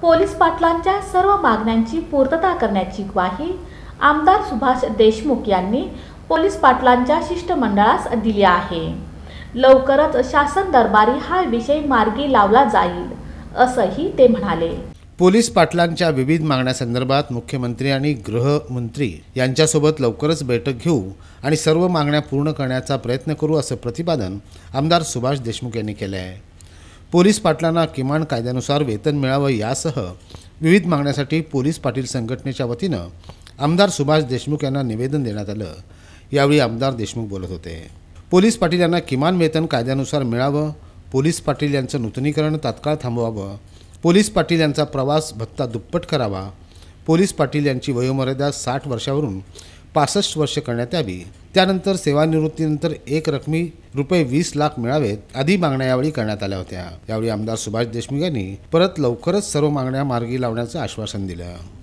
police पाटलांच्या सर्व मागण्यांची पूर्तता करण्याची ग्वाही आमदार सुभाष देशमुख यांनी पोलीस पाटलांच्या शिष्टमंडळास दिली आहे लवकरच शासन दरबारी हा विषय मार्गी लावला जाईल असंही ते म्हणाले पोलीस पाटलांच्या विविध मागण्यासंदर्भात मुख्यमंत्री आणि गृहमंत्री यांच्यासोबत लवकरच बैठक घेऊ आणि सर्व मागण्या पूर्ण करण्याचा प्रयत्न करू असं प्रतिपादन आमदार सुभाष देशमुख यांनी केलं आहे पोलीस पाटलांना किमान कायद्यानुसार वेतन मिळावं यासह विविध मागण्यासाठी पोलीस पाटील संघटनेच्या वतीनं आमदार सुभाष देशमुख यांना निवेदन देण्यात आलं यावेळी आमदार देशमुख बोलत होते पोलीस पाटील यांना किमान वेतन कायद्यानुसार मिळावं पोलीस पाटील यांचं नूतनीकरण तात्काळ थांबवावं पोलीस पाटील यांचा प्रवास भत्ता दुप्पट करावा पोलीस पाटील यांची वयोमर्यादा साठ वर्षावरून पासष्ट वर्ष करण्यात यावी त्यानंतर सेवानिवृत्तीनंतर एक रकमी रुपये वीस लाख मिळावेत आदी मागण्या यावेळी करण्यात आल्या होत्या यावेळी आमदार सुभाष देशमुख यांनी परत लवकरच सर्व मागण्या मार्गी लावण्याचं आश्वासन दिलं